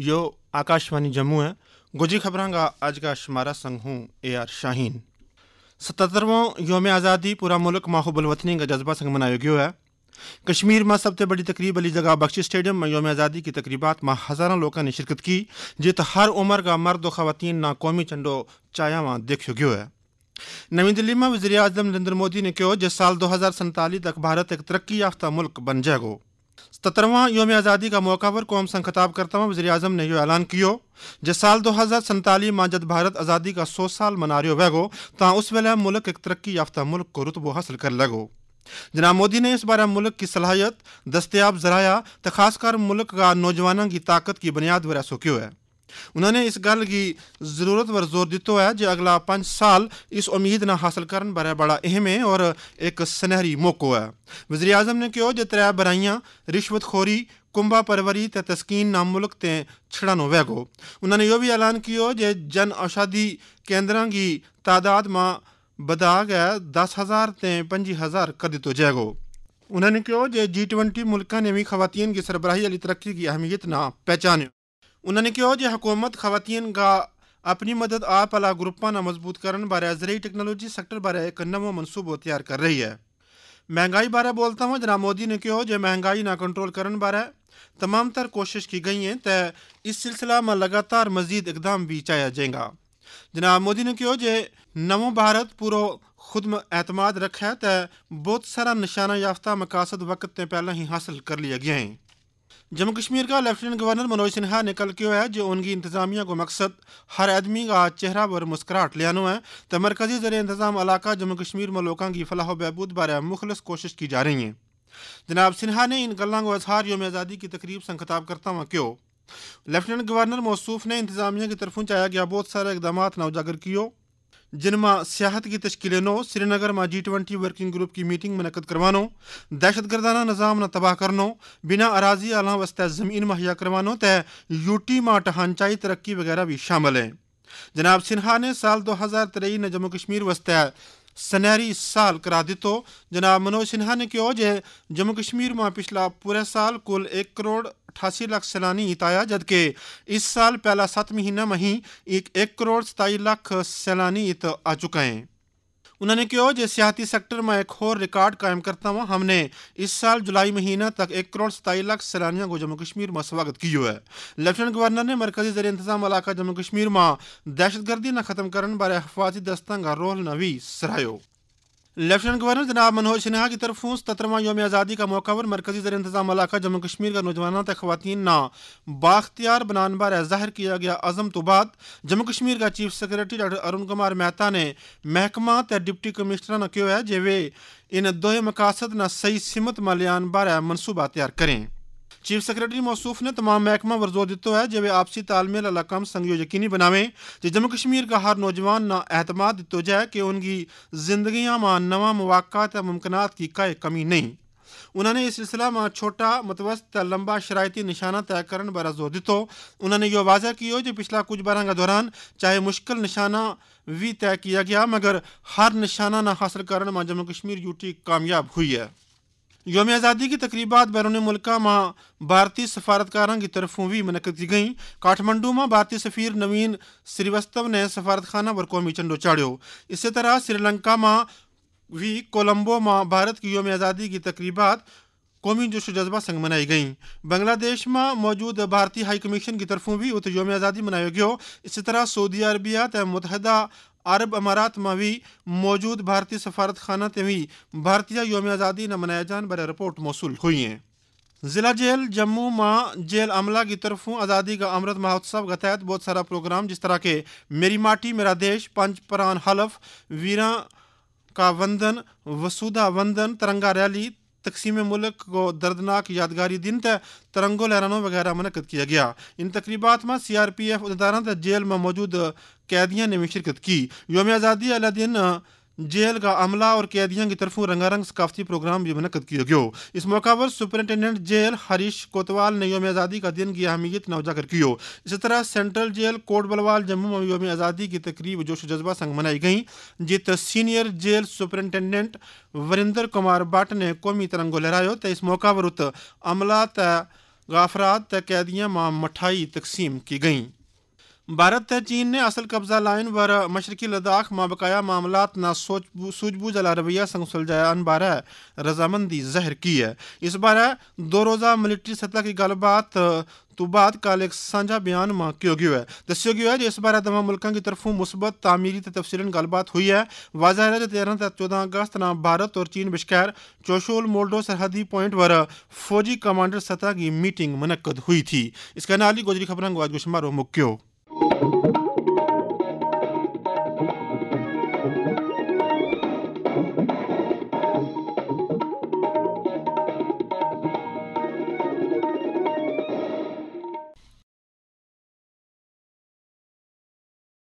यो आकाशवाणी जम्मू है गुजी खबर आज का शुमारा संग हूँ ए आर शाहीन सतहत्तरवां योम आज़ादी पूरा मुल्क वतनी का जज्बा संग मनाया गया है कश्मीर में सबसे बड़ी तकरीब अली जगह बख्शी स्टेडियम में योम आज़ादी की तकरीबा में हज़ारों लोगों ने शिरकत की जित हर उम्र का मर्द खातन ना कौमी चंडो चाया में देखो गयो है नवी दिल्ली में वजी अजम नरेंद्र मोदी ने कहो जिस साल दो हज़ार संताली तक भारत एक तरक्की याफ्ता मुल्क बन जाएगा सतरवा योम आज़ादी का मौका पर कौम संग खताब करता हुआ वजी अजम ने यो ऐलान किया जिस साल दो हज़ार संताली मां जद भारत आज़ादी का सौ साल मना रो वेगो त उस वेला मुल्क एक तरक्की याफ्ता मुल्क को रुतबो हासिल कर लगो जनाब मोदी ने इस बारे मुल्क की सलाहियत दस्तियाब जराया तो खासकर मुल्क का नौजवानों की ताकत की बुनियाद पर क्यों है उन्होंने इस गल की जरूरत पर जोर दिता है जो अगला पंज साल इस उम्मीद न हासिल कर बारे बड़ा अहम है और एक सुनहरी मौको है वजी अजम ने कहा जो त्रै बराइयां रिश्वतखोरी कुंभा परवरी ते तस्कीन नाम मुल्क ते छिड़ानो वैगो उन्होंने यो भी ऐलान किया जे जन औषधि केंद्र की तादाद में बदा गए दस हज़ार ते पंजी हज़ार कर दितो जाएगो उन्होंने कहा जे जी ट्वेंटी मुल्क ने भी खवतिन की सरबराही अली तरक्की की अहमियत ना पहचानो उन्होंने कहो जो हुकूमत खातन का अपनी मदद आप अला ग्रुपा न मजबूत करने बारे जरिए टेक्नोलॉजी सेक्टर बारे एक नवो मनसूबो तैयार कर रही है महंगाई बारे बोलता हूँ जना मोदी ने कहो जो महंगाई ना कंट्रोल करने बारे तमाम तर कोशिश की गई है तो इस सिलसिला में लगातार मजीद इकदाम भी चाया जाएगा जनाब मोदी ने कहो जो नवो भारत पूरा खुद में एतमाद रखा है तो बहुत सारा निशाना याफ्ता मकासद वक्त से पहले ही हासिल कर लिया गया है जम्मू कश्मीर का लेफ्टिनेंट गवर्नर मनोज सिन्हा ने कल क्यों है जो उनकी इंतजामिया को मकसद हर आदमी का चेहरा पर मुस्कुराहट आना है तो मरकजी जर इंतजाम इलाका जम्मू कश्मीर में लोगों की फलाह बहबूद बारे मुखलस कोशिश की जा रही है जनाब सिन्हा ने इन गलों को अजहार योम आज़ादी की तकरीब से खिताब करता हुआ क्यों लेफ्टिनेंट गवर्नर मौसूफ ने इंतजामिया की तरफों चाया गया बहुत सारे इकदाम उजागर किया जिनमा सियाहत की तश्ल नो श्रीनगर में जी ट्वेंटी वर्किंग ग्रुप की मीटिंग मनकद करवानो दहशत गर्दाना निज़ाम न तबाह करनो बिना अराजी आला वस्ता ज़मीन मुहैया करवानो तय यूटी में टहानचाई तरक्की वगैरह भी शामिल हैं जनाब सिन्हा ने साल दो हज़ार तेई में जम्मू कश्मीर वस्ता सनहरी साल करा दितो जनाब मनोज सिन्हा ने कहो जे जम्मू कश्मीर में पिछला पूरे साल कुल एक करोड़ अठासी लाख सैलानी इताया जबकि इस साल पहला सात महीना में ही एक, एक करोड़ सताई लाख सैलानी इत आ चुका है उन्होंने कहो जो सियाहती सैक्टर में एक होर रिकॉर्ड कायम करता हुआ हमने इस साल जुलाई महीना तक एक करोड़ सताई लाख सैलानियों को जम्मू कश्मीर में स्वागत किया है लेफ्टिनेंट गवर्नर ने मरकजी जर इंतजाम इलाका जम्मू कश्मीर में दहशतगर्दी न खत्म करने बारे हफाजती दस्तान का रोल न भी सराहो लेफ्टिनेंट गवर्नर जनाब मनोज सिन्हा की तरफों सतरवा योम आज़ादी का मौका पर मरकजी जर इंतजाम इलाका जम्मू कश्मीर का नौजवाना खवतिन ना बाख्तियार बनान बारे जाहिर किया गया अजम तो बाद जम्मू कश्मीर का chief secretary doctor Arun Kumar Mehta ने महकमा ते डिप्टी कमिश्नर ने कहो है जे वे इन दोहे मकासद न सही सिमत मलियान बारे मनसूबा तैयार करें चीफ सैक्रटरी मौसूफ ने तमाम महकमा पर जोर दिता है जब आपसी तालमेल अलाकम संघ यकीनी बनावें जो जम्मू कश्मीर का हर नौजवान ना अहतमाद दिता जाए कि उनकी जिंदगी मां नवा या मुमकिन की कई कमी नहीं उन्होंने इस सिलसिला में छोटा मतवस्त लंबा शरायती निशाना तय कर बारा जोर दिता उन्होंने यो वाजा किया जो पिछला कुछ बारह के दौरान चाहे मुश्किल निशाना भी तय किया गया मगर हर निशाना ना हासिल करण में जम्मू कश्मीर यूटी कामयाब हुई है योम आज़ादी की तकरीबा बैरून मुल्क मां भारतीय सफारतकार की तरफों भी मनकद की गई काठमांडू में भारतीय सफ़ीर नवीन श्रीवास्तव ने सफारतखाना पर कौमी झंडो चाड़ो इसी तरह श्रीलंका में भी कोलंबो में भारत की योम आज़ादी की तकरीबा कौमी जोश जज्बा संग मनाई गई बांग्लादेश में मौजूद भारतीय हाई कमीशन की तरफों भी उत योम आज़ादी मनाया गया इसी तरह सऊदी अरबिया तय मुतहदा अरब अमारात में भी मौजूद भारतीय सफारतखाना से भी भारतीय योम आज़ादी न मनाया जाने बड़े रिपोर्ट मौसू हुई हैं ज़िला जेल जम्मू में जेल अमला की तरफों आज़ादी का अमृत महोत्सव के तहत बहुत सारा प्रोग्राम जिस तरह के मेरी माटी मेरा देश पंच प्राण हलफ वीरा का वंदन वसुधा वंदन तिरंगा रैली तकसीम मुल्क को दर्दनाक यादगारी दिन त तरंगो लहरानों वगैरह मनकद किया गया इन तकरीबात में सी आर पी एफ उदाहरण जेल में मौजूद कैदियों ने भी शिरकत की योम आज़ादी अला दिन जेल का अमला और कैदियों की तरफों रंगारंग सकाफती प्रोग्राम भी मनकद किया गयो इस मौका पर सुपरिटेंडेंट जेल हरीश कोतवाल ने योम आज़ादी का दिन की अहमियत नवजागर कियो इसी तरह सेंट्रल जेल कोट बलवाल जम्मू में योम आज़ादी की तकरीब जोश जज्बा संग मनाई गई जित senior jail superintendent Varinder Kumar Bhatt ने कौमी तिरंगो लहराया तो इस मौका पर उत अमला त गाफरात त कैदियाँ मां मठाई तकसीम की गईं भारत तय चीन ने असल कब्जा लाइन वर मशरकी लद्दाख बकाया मामला ना सूझबूझ अला रवैया संग सुलझान बारे रजामंदी जहर की है इस बारे दो रोज़ा मिलिट्री सतह की गलबात तो बाद कल एक साझा बयान मां क्यों गयो है दस्यो गयो है जो इस बारे दवा मुल्कों की तरफों मुस्बत तामीरी तफसीलन गलबात हुई है वाजह है जो तेरह से चौदह अगस्त ना भारत और चीन बशकैर चोशोल मोल्डो सरहदी पॉइंट पर फौजी कमांडर सतह की मीटिंग मनकद हुई थी इसका नाली गोजरी खबर आज गुशमारो मुक्यो Thank you.